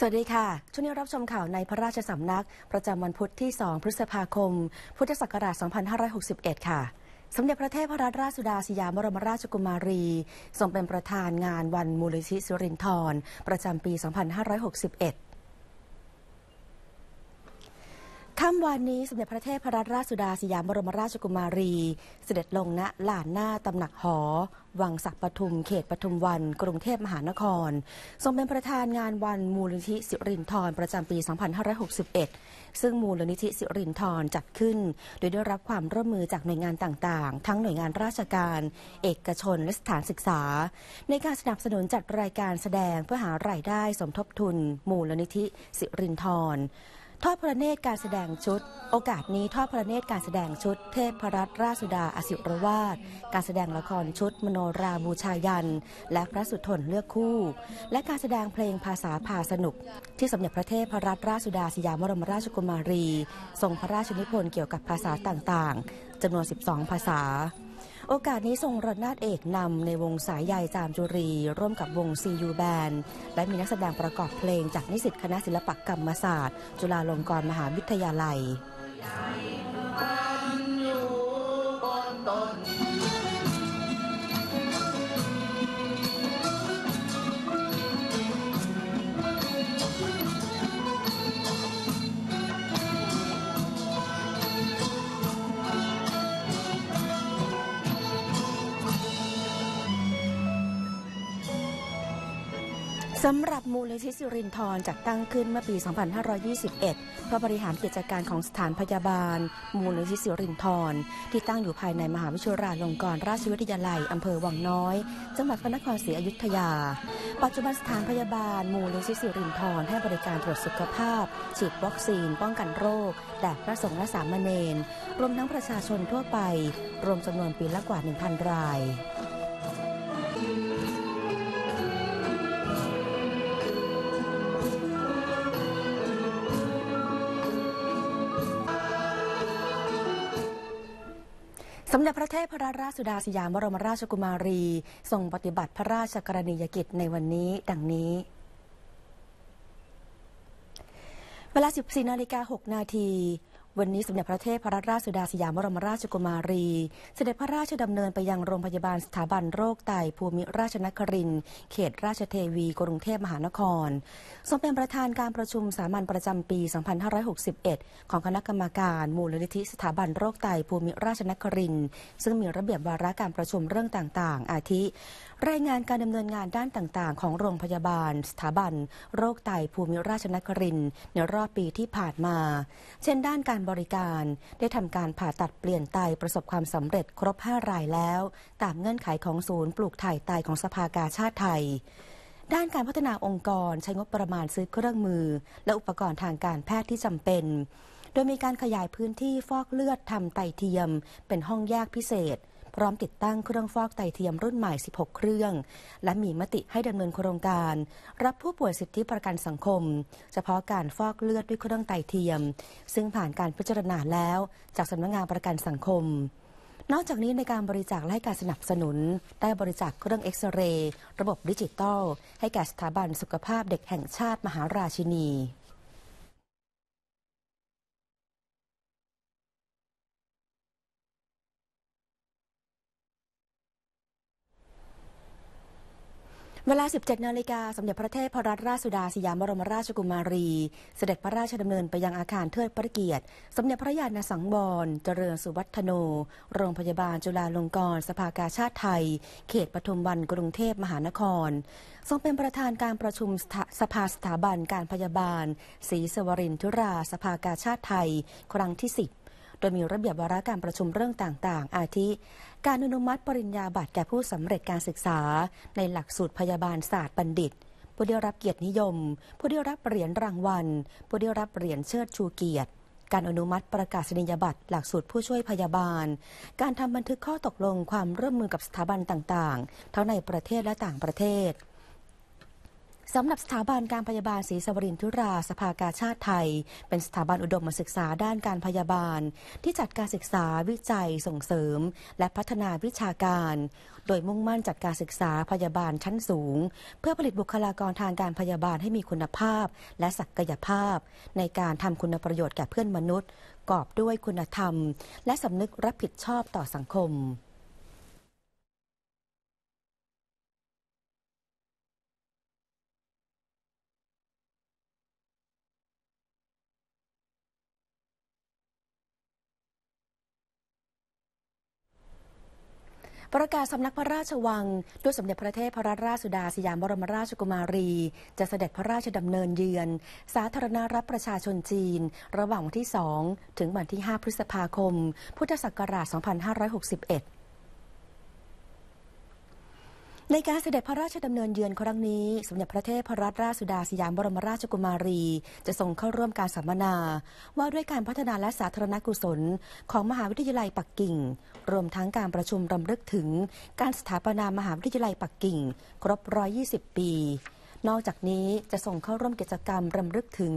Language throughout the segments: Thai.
สวัสดีค่ะ ช่วงนี้รับชมข่าวในพระราชสำนัก ประจำวันพุธที่ 2 พฤษภาคม พุทธศักราช 2561 ค่ะสมเด็จพระเทพรัตนราชสุดาสยามบรมราชกุมารีทรงเป็นประธานงานวันมูลิธิสุรินทร์ประจำปี 2561ค่ำวันนี้สมเด็จพระเทพรัตนราชสุดาสยามบรมราชกุมารี เสด็จลงณหลานหน้าตำหนักหอ วังศักปทุม เขตปทุมวันกรุงเทพมหานครทรงเป็นประธานงานวันมูลนิธิสิรินทรประจำปี 2561 ซึ่งมูลนิธิสิรินทรจัดขึ้น โดยได้รับความร่วมมือจากหน่วยงานต่างๆ ทั้งหน่วยงานราชการ เอกชนและสถานศึกษา ในการสนับสนุนจัดรายการแสดงเพื่อหารายได้สมทบทุน มูลนิธิสิรินทรทอดพระเนตรการแสดงชุด โอกาสนี้ทอดพระเนตรการแสดงชุด เทพพรรัตนราชสุดาอสิรวาสการแสดงละครชุด มโนราบูชายัน และพระสุทนเลือกคู่ และการแสดงเพลงภาษาพาสนุก ที่สมเด็จพระเทพพรรัตนราชสุดาสยามบรมราชกุมารี ทรงพระราชนิพนธ์เกี่ยวกับภาษาต่างๆจำนวน 12 ภาษาโอกาสนี้ทรงรนาดเอกนำในวงสายใหญ่จามจุรี ร่วมกับวงซียูแบนและมีนักแสดงประกอบเพลงจากนิสิตคณะศิลปกรรมศาสตร์ จุฬาลงกรณ์มหาวิทยาลัย y สำหรับมูลนิธิสิรินทรจัดตั้งขึ้นเมื่อปี 2521 เพื่อบริหารกิจการของสถานพยาบาลมูลนิธิสิรินทร ที่ตั้งอยู่ภายในมหาวิทยาลัยลงกรณราชวิทยาลัยอำเภอวังน้อยจังหวัดพระนครศรีอยุธยา ปัจจุบันสถานพยาบาลมูลนิธิสิรินทรให้บริการตรวจสุขภาพ ฉีดวัคซีน ป้องกันโรคแด่พระสงฆ์และสามเณรรวมทั้งประชาชนทั่วไป รวมจำนวนปีละกว่า 1,000 รายสมเด็จพระเทพรราชสุดาสยามบรมราชกุมารีทรงปฏิบัติพระราชกรณียกิจในวันนี้ดังนี้ เวลา14นาฬิกา6นาทีวันนี้สมเด็จพระเทพรัตนราชสุดาสยามบรมราชกุมารีสเสด็จพระราชดำเนินไปยังโรงพยาบาลสถาบันโรคไตภูมิราชนครินเขตราชเทวี กรุงเทพมหานครทรงเป็นประธานการประชุมสามัญประจำปี 2561 ของคณะกรรมการมูลนิธิสถาบันโรคไตภูมิราชนคริน ซึ่งมีระเบียบวาระการประชุมเรื่องต่าง ๆ อาทิ รายงานการดำเนินงานด้านต่างๆ ของโรงพยาบาล สถาบัน โรคไตภูมิราชนครินในรอบปีที่ผ่านมา เช่นด้านการบริการได้ทำการผ่าตัดเปลี่ยนไตประสบความสำเร็จครบ 5 รายแล้ว ตามเงื่อนไขของศูนย์ปลูกถ่ายไตของสภากาชาติไทย ด้านการพัฒนาองค์กรใช้งบประมาณซื้อเครื่องมือ และอุปกรณ์ทางการแพทย์ที่จำเป็น โดยมีการขยายพื้นที่ฟอกเลือดทำไตเทียมเป็นห้องแยกพิเศษพร้อมติดตั้งเครื่องฟอกไตเทียมรุ่นใหม่ 16 เครื่อง และมีมติให้ดำเนินโครงการ รับผู้ป่วยสิทธิประกันสังคม เฉพาะการฟอกเลือดด้วยเครื่องไตเทียม ซึ่งผ่านการพิจารณาแล้วจากสำนักงงานประกันสังคม นอกจากนี้ในการบริจาคและการสนับสนุน ได้บริจาคเครื่องเอ็กซเรย์ระบบดิจิตอลให้แก่สถาบันสุขภาพเด็กแห่งชาติมหาราชินีเวลา 17นาฬิกาสมเด็จพระเทพพระตราชสุดาสยามบรมราชกุมารี เสด็จพระราชดำเนินไปยังอาคารเทิดพระเกียรติ สมเด็จพระญาณสังวรเจริญสุวัฒโน โรงพยาบาลจุฬาลงกรณ์สภากาชาติไทย เขตปทุมวันกรุงเทพมหานคร ทรงเป็นประธานการประชุมสภาสถาบันการพยาบาลศรีสวรินทุราสภากาชาติไทย ครั้งที่ 10โดยมีระเบียบวาระการประชุมเรื่องต่างๆ อาทิ การอนุมัติปริญญาบัตรแก่ผู้สำเร็จการศึกษา ในหลักสูตรพยาบาลศาสตร์บัณฑิต ผู้ได้รับเกียรตินิยม ผู้ได้รับเหรียญรางวัล ผู้ได้รับเหรียญเชิดชูเกียรติ การอนุมัติประกาศนียบัตรหลักสูตรผู้ช่วยพยาบาล การทำบันทึกข้อตกลงความร่วมมือกับสถาบันต่างๆ ทั้งในประเทศและต่างประเทศสำหรับสถาบันการพยาบาลศรีสวรินทุราสภากาชาติไทย เป็นสถาบันอุดมศึกษาด้านการพยาบาล ที่จัดการศึกษาวิจัย ส่งเสริม และพัฒนาวิชาการ โดยมุ่งมั่นจัดการศึกษาพยาบาลชั้นสูง เพื่อผลิตบุคลากรทางการพยาบาลให้มีคุณภาพและศักยภาพ ในการทำคุณประโยชน์แก่เพื่อนมนุษย์กอบด้วยคุณธรรม และสำนึกรับผิดชอบต่อสังคมประกาศสำนักพระราชวังด้วยสมเด็จพระเทพรัตนราชสุดาสยามบรมราชกุมารี จะเสด็จพระราชดำเนินเยือน สาธารณรัฐประชาชนจีน ระหว่างวันที่ 2 ถึงวันที่ 5 พฤษภาคม พุทธศักราช 2561ในการเสด็จพระราชดำเนินเยือนครั้งนี้ สมเด็จพระเทพรัตนราชสุดาสยามบรมราชกุมารี จะส่งเข้าร่วมการสัมมนาว่าด้วยการพัฒนาและสาธารณกุศล ของมหาวิทยาลัยปักกิ่ง รวมทั้งการประชุมรำลึกถึงการสถาปนามหาวิทยาลัยปักกิ่ง ครบ 120 ปี นอกจากนี้จะส่งเข้าร่วมกิจกรรมรำลึกถึง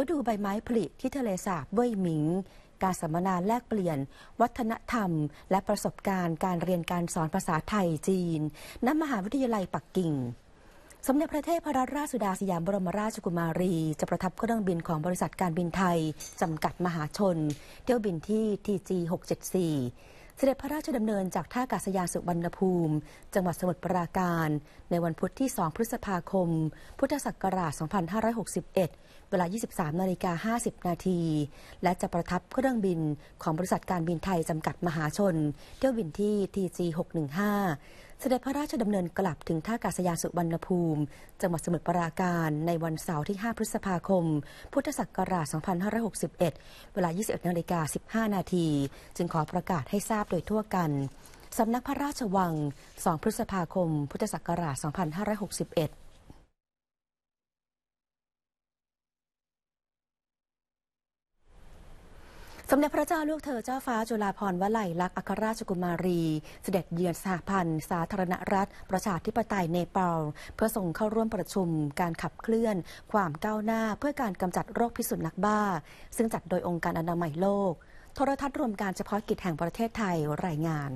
ฤดูใบไม้ผลิที่ทะเลสาบเว่ยหมิงการสัมมนาแลกเปลี่ยนวัฒนธรรม และประสบการณ์การเรียนการสอนภาษาไทยจีนณมหาวิทยาลัยปักกิ่ง สมเด็จพระเทพรัตนราชสุดาสยามบรมราชกุมารี จะประทับเครื่องบินของบริษัทการบินไทย จำกัดมหาชน เที่ยวบินที่ TG 674เสด็จพระราชดำเนินจากท่าอากาศยานสุวรรณภูมิ จังหวัดสมุทรปราการ ในวันพุธที่ 2 พฤษภาคม พุทธศักราช 2561 เวลา 23นาฬิกา50 นาที และจะประทับเครื่องบินของบริษัทการบินไทย จำกัดมหาชน เที่ยวบินที่ TG 615เสด็จพระราชดำเนินกลับถึงท่ากาศยานสุวรรณภูมิ จังหวัดสมุทรปราการ ในวันเสาร์ที่ 5 พฤษภาคม พุทธศักราช 2561 เวลา 21นาฬิกา15 นาที จึงขอประกาศให้ทราบโดยทั่วกัน สำนักพระราชวัง 2 พฤษภาคม พุทธศักราช 2561สมเด็จพระเจ้าลูกเธอเจ้าฟ้าจุฬาภรณ์วลัยลักษณ์อัครราชกุมารี เสด็จเยือนสหพันธ์ สาธารณรัฐ ประชาธิปไตยเนปาลเพื่อส่งเข้าร่วมประชุมการขับเคลื่อนความก้าวหน้าเพื่อการกำจัดโรคพิษสุนัขบ้า ซึ่งจัดโดยองค์การอนามัยโลก โทรทัศน์รวมการเฉพาะกิจแห่งประเทศไทยรายงาน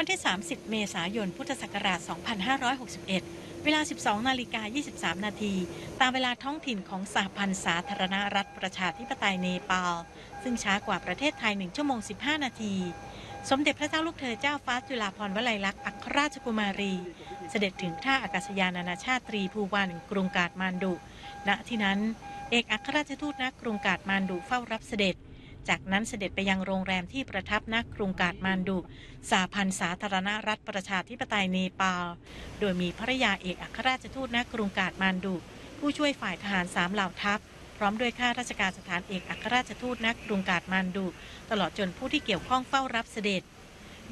วันที่ 30 เมษายน พุทธศักราช 2561 เวลา 12 นาฬิกา 23 นาที ตามเวลาท้องถิ่นของสหพันธ์สาธารณรัฐประชาธิปไตยเนปาล ซึ่งช้ากว่าประเทศไทย 1 ชั่วโมง 15 นาที สมเด็จพระเจ้าลูกเธอเจ้าฟ้าจุฬาภรณ์วลัยลักษณ์อัครราชกุมารี เสด็จถึงท่าอากาศยานานาชาติตรี ภูวัน กรุงกาดมานดุณที่นั้น เอกอัครราชทูตณกรุงกาดมานดุเฝ้ารับเสด็จจากนั้นเสด็จไปยังโรงแรมที่ประทับนักกรุงกาดมานดุสาพันสาธารณรัฐประชาธิปไตยเนปาล โดยมีภรยาเอกอัครราชทูตนักกรุงกาดมานดุผู้ช่วยฝ่ายทหารสามเหล่าทัพ พร้อมด้วยข้าราชการสถานเอกอัครราชทูตนักกรุงกาดมานดุตลอดจนผู้ที่เกี่ยวข้องเฝ้ารับเสด็จ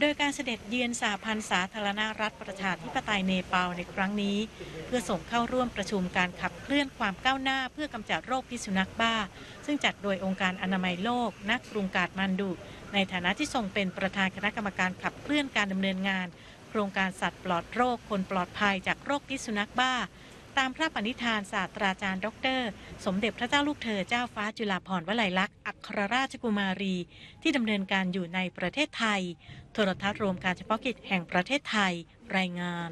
โดยการเสด็จเยือนสหพันธ์สาธารณรัฐประชาธิปไตยเนปาลในครั้งนี้ เพื่อส่งเข้าร่วมประชุมการขับเคลื่อนความก้าวหน้า เพื่อกำจัดโรคพิษสุนัขบ้า ซึ่งจัดโดยองค์การอนามัยโลกนักกรุงกาดมันดุในฐานะที่ทรงเป็นประธานคณะกรรมการขับเคลื่อนการดำเนินงานโครงการสัตว์ปลอดโรคคนปลอดภัยจากโรคพิษสุนัขบ้าตามพระปณิธานศาสตราจารย์ด็อกเตอร์สมเด็จพระเจ้าลูกเธอเจ้าฟ้าจุฬาภรณ์วลัยลักษณ์อัครราชกุมารี ที่ดำเนินการอยู่ในประเทศไทย โทรทัศน์รวมการเฉพาะกิจแห่งประเทศไทยรายงาน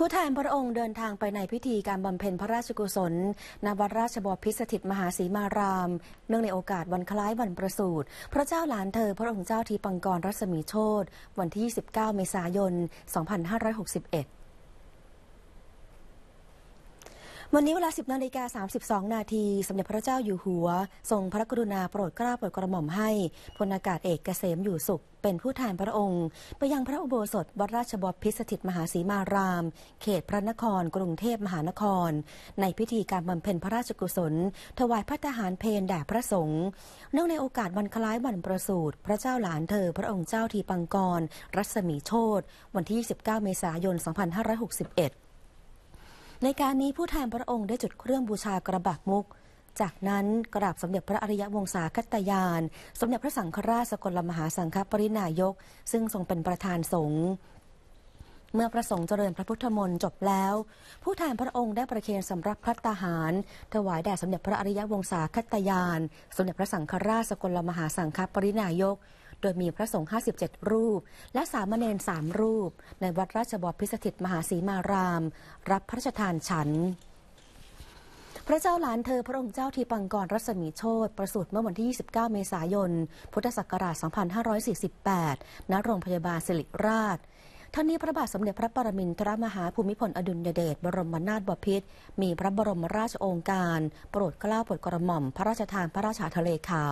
ผู้แทนพระองค์เดินทางไปในพิธีการบำเพ็ญพระราชกุศลณวัดราชบพิสถิตมหาศีมาราม เนื่องในโอกาสวันคล้ายวันประสูติพระเจ้าหลานเธอพระองค์เจ้าทีปังกรรัศมีโชตวันที่ 2 9 เมษายน 2561วันนี้เวลา 10นาฬิกา32 นาทีสมเด็จพระเจ้าอยู่หัว ทรงพระกรุณาโปรดเกล้าโปรดกระหม่อมให้พลอากาศเอกเกษมอยู่สุข เป็นผู้แทนพระองค์ ไปยังพระอุโบสถวัดราชบพิษสถิตมหาศีมาราม เขตพระนคร กรุงเทพมหานคร ในพิธีการบำเพ็ญพระราชกุศล ถวายพระทหารเพนแด่พระสงฆ์เนื่องในโอกาสวันคล้ายวันประสูติพระเจ้าหลานเธอพระองค์เจ้าทีปังกร รัศมีโชตวันที่ 29 เมษายน 2561ในการนี้ผู้แทนพระองค์ได้จุดเครื่องบูชากระบากมุก จากนั้นกราบสมเด็จพระอริยวงศาคตยาน สมเด็จพระสังฆราชสกลมหาสังฆปรินายก ซึ่งทรงเป็นประธานสงฆ์ เมื่อประสงค์เจริญพระพุทธมนต์จบแล้ว ผู้แทนพระองค์ได้ประเคนสำรับพัตตาหาร ถวายแด่สมเด็จพระอริยวงศาคตยาน สมเด็จพระสังฆราชสกลมหาสังฆปรินายกโดยมีพระสงฆ์57 รูป และสามเณร3รูปในวัดราชบพิสถิตมหาศีมาราม รับพระราชทานฉัน พระเจ้าหลานเธอพระองค์เจ้าทีปังกรรัศมีโชตประสูติเมื่อวันที่ 29 เมษายน พุทธศักราช 2548ณโรงพยาบาลสิริราชท่านนี้พระบาทสมเด็จพระปรมินทรมหาภูมิพลอดุลยเดชบรมนาถบพิตรมีพระบรมราชโองการ โปรดเกล้าโปรดกระหม่อมพระราชทานพระราชาทะเลขา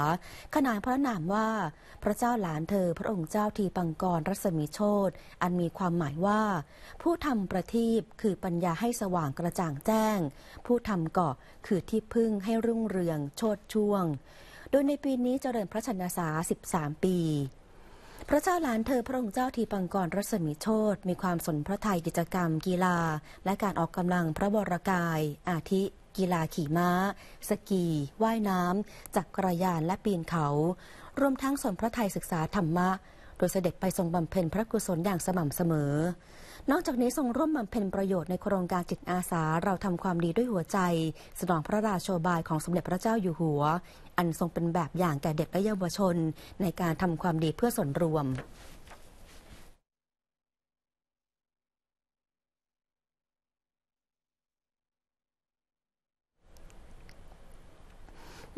ขนานพระนามว่า พระเจ้าหลานเธอพระองค์เจ้าทีปังกรรัศมีโชตอันมีความหมายว่า ผู้ทำประทีปคือปัญญาให้สว่างกระจ่างแจ้ง ผู้ทำเกาะคือที่พึ่งให้รุ่งเรืองโชดช่วง โดยในปีนี้เจริญพระชนสา13ปีพระเจ้าหลานเธอพระองค์เจ้าทีปังกรรัศมีโชตมีความสนพระไทยกิจกรรมกีฬา และการออกกำลังพระวรกาย อาทิ กีฬาขี่ม้า สกีว่ายน้ำจักรยานและปีนเขา รวมทั้งสนพระไทยศึกษาธรรมะ โดยเสด็จไปทรงบำเพ็ญพระกุศลอย่างสม่ำเสมอนอกจากนี้ทรงร่วมบำเพ็ญประโยชน์ในโครงการจิตอาสาเราทำความดีด้วยหัวใจ สนองพระราโชบายของสมเด็จพระเจ้าอยู่หัว อันทรงเป็นแบบอย่างแก่เด็กและเยาวชน ในการทำความดีเพื่อส่วนรวม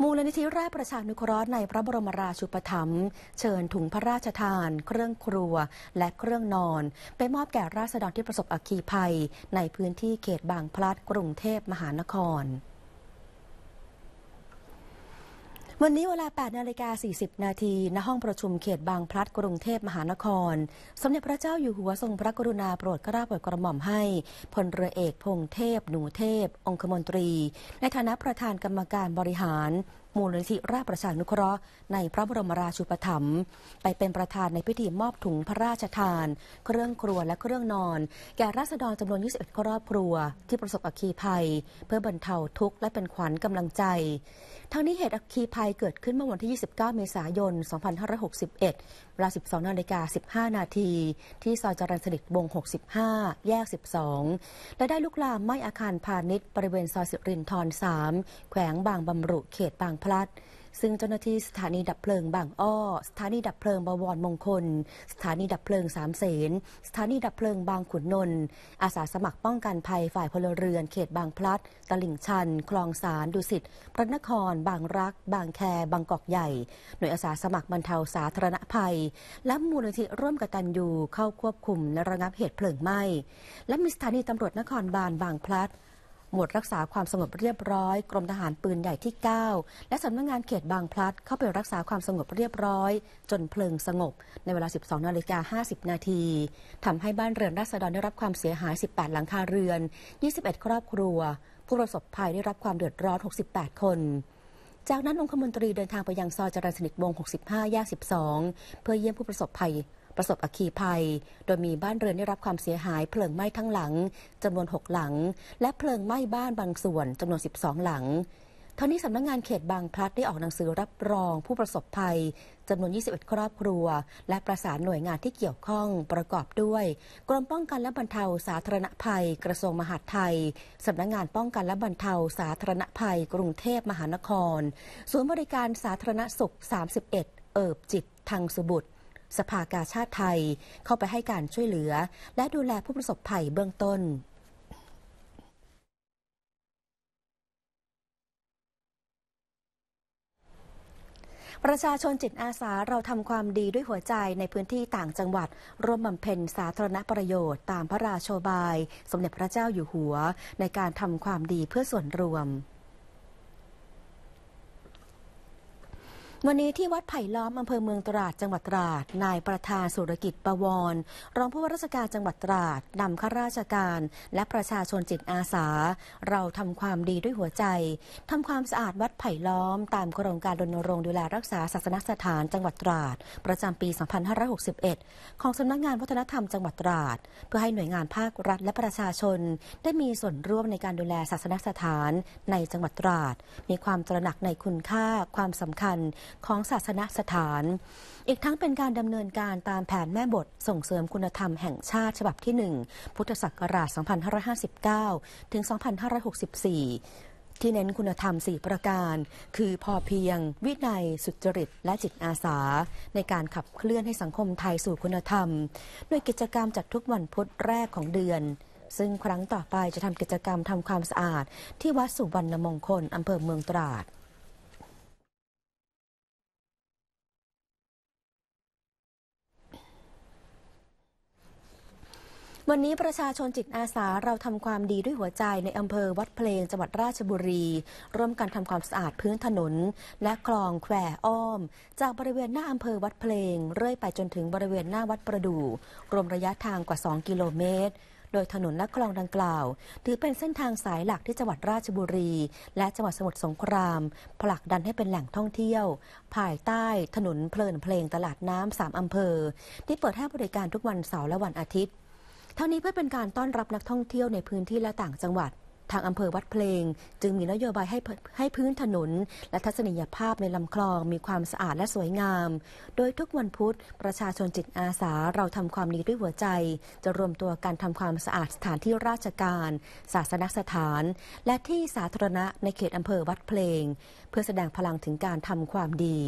มูลนิธิราชประชานุเคราะห์ในพระบรมราชูปถัมภ์เชิญถุงพระราชทาน เครื่องครัว และเครื่องนอนไปมอบแก่ราษฎรที่ประสบอัคคีภัยในพื้นที่เขตบางพลัดกรุงเทพมหานครวันนี้เวลา 8นาฬิกา40นาทีณห้องประชุมเขตบางพลัด กรุงเทพมหานครสมเด็จพระเจ้าอยู่หัวทรงพระกรุณาโปรดเกล้าโปรดกระหม่อมให้ พลเรือเอกพงเทพ หนูเทพ องคมนตรี ในฐานะประธานกรรมการบริหารมูลนิธิราชประชานุเคราะห์ในพระบรมราชูปถัมภ์ไปเป็นประธานในพิธีมอบถุงพระราชทาน เครื่องครัวและเครื่องนอน แก่ราษฎรจำนวน 21 ครอบครัวที่ประสบอัคคีภัย เพื่อบรรเทาทุกข์และเป็นขวัญกำลังใจ ทั้งนี้เหตุอัคคีภัยเกิดขึ้นเมื่อวันที่ 29 เมษายน 2561 เวลา12นาฬิกา15นาที ที่ซอยจรัญสนิทวง65 แยก 12 และได้ลุกลามไหม้อาคารพาณิชย์บริเวณซอยสิรินทร3แขวงบางบำรุเขตบางพพลัดซึ่งเจ้าหน้าที่สถานีดับเพลิงบางอ้อสถานีดับเพลิงบวรมงคล สถานีดับเพลิงสามเสนสถานีดับเพลิงบางขุนนนท์อาสาสมัครป้องกันภัยฝ่ายพลเรือนเขตบางพลัดตลิ่งชัน คลองสารดุสิตพระนคร บางรัก บางแคบางกอกใหญ่หน่วยอาสาสมัครบรรเทาสาธารณภัย และมูลนิธิร่วมกตันยูเข้าควบคุมและระงับเหตุเพลิงไหม้และมีสถานีตำรวจนครบาลบางพลัดหมวดรักษาความสงบเรียบร้อยกรมทหารปืนใหญ่ที่ 9 และสำนักงงานเขตบางพลัดเข้าไปรักษาความสงบเรียบร้อย จนเพลิงสงบในเวลา 12นาฬิกา50นาทีทำให้บ้านเรือนราษฎรได้รับความเสียหาย18 หลังคาเรือน21ครอบครัว ผู้ประสบภัยได้รับความเดือดร้อน68 คน จากนั้น องคมนตรีเดินทางไปยังซอยจรัญสนิทวง 65แยก12เพื่อเยี่ยมผู้ประสบภัยประสบอัคคีภัย โดยมีบ้านเรือนได้รับความเสียหายเพลิงไหม้ทั้งหลังจำนวน 6 หลัง และเพลิงไหม้บ้านบางส่วนจำนวน 12 หลัง ท่านี้สำนักงงานเขตบางพลัดได้ออกหนังสือรับรองผู้ประสบภัยจำนวน 21 ครอบครัว และประสานหน่วยงานที่เกี่ยวข้องประกอบด้วย กรมป้องกันและบรรเทาสาธารณภัยกระทรวงมหาดไทยสำนักงงานป้องกันและบรรเทา สาธารณภัย กรุงเทพมหานครศูนย์บริการสาธารณสุข 31 เอิบจิตทางสุบุตรสภากาชาติไทยเข้าไปให้การช่วยเหลือ และดูแลผู้ประสบภัยเบื้องต้น ประชาชนจิตอาสาเราทำความดีด้วยหัวใจในพื้นที่ต่างจังหวัดร่วมบำเพ็ญสาธารณประโยชน์ตามพระราชโชบายสมเด็จพระเจ้าอยู่หัวในการทำความดีเพื่อส่วนรวมวันนี้ที่วัดไผ่ล้อมอำเภอเมืองตราดจังหวัดตราด นายประธานสุรกิจประวรรองผู้ว่าราชการจังหวัดตราดนำข้าราชการ และประชาชนจิตอาสา เราทำความดีด้วยหัวใจทำความสะอาดวัดไผ่ล้อมตามโครงการรณรงค์ดูแลรักษาศาสนสถานจังหวัดตราดประจำปี2561 ของสำนักงงานวัฒนธรรมจังหวัดตราดเพื่อให้หน่วยงานภาครัฐ และประชาชน ได้มีส่วนร่วมในการดูแลศาสนสถานในจังหวัดตราดมีความตระหนักในคุณค่าความสำคัญของศาสนสถาน อีกทั้งเป็นการดำเนินการตามแผนแม่บทส่งเสริมคุณธรรมแห่งชาติฉบับที่ 1 พุทธศักราช 2559 ถึง 2564 ที่เน้นคุณธรรม 4 ประการ คือพอเพียงวินัย สุจริตและจิตอาสา ในการขับเคลื่อนให้สังคมไทยสู่คุณธรรม ด้วยกิจกรรมจัดทุกวันพุธแรกของเดือน ซึ่งครั้งต่อไปจะทำกิจกรรมทำความสะอาดที่วัดสุวรรณมงคลอำเภอเมืองตราดวันนี้ประชาชนจิตอาสาเราทำความดีด้วยหัวใจในอำเภอวัดเพลงจังหวัดราชบุรี ร่วมกันทำความสะอาดพื้นถนนและคลองแควอ้อม จากบริเวณหน้าอำเภอวัดเพลง เรื่อยไปจนถึงบริเวณหน้าวัดประดู่รวมระยะทางกว่า 2 กิโลเมตร โดยถนนและคลองดังกล่าวถือเป็นเส้นทางสายหลักที่จังหวัดราชบุรีและจังหวัดสมุทรสงคราม ผลักดันให้เป็นแหล่งท่องเที่ยวภายใต้ถนนเพลินเพลงตลาดน้ำสามอำเภอที่เปิดให้บริการทุกวันเสาร์และวันอาทิตย์ทั้งนี้เพื่อเป็นการต้อนรับนักท่องเที่ยวในพื้นที่และต่างจังหวัด ทางอำเภอวัดเพลงจึงมีนโยบายให้ให้พื้นถนน และทัศนียภาพในลำคลองมีความสะอาดและสวยงาม โดยทุกวันพุธประชาชนจิตอาสาเราทำความดีด้วยหัวใจ จะรวมตัวการทำความสะอาดสถานที่ราชการ ศาสนสถาน และที่สาธารณะในเขตอำเภอวัดเพลง เพื่อแสดงพลังถึงการทำความดี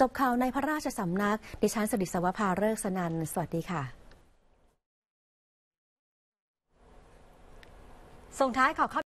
จบข่าวในพระราชสำนักดิฉันสุดิศวภาเลิกสนัน สวัสดีค่ะ ส่งท้ายข่าว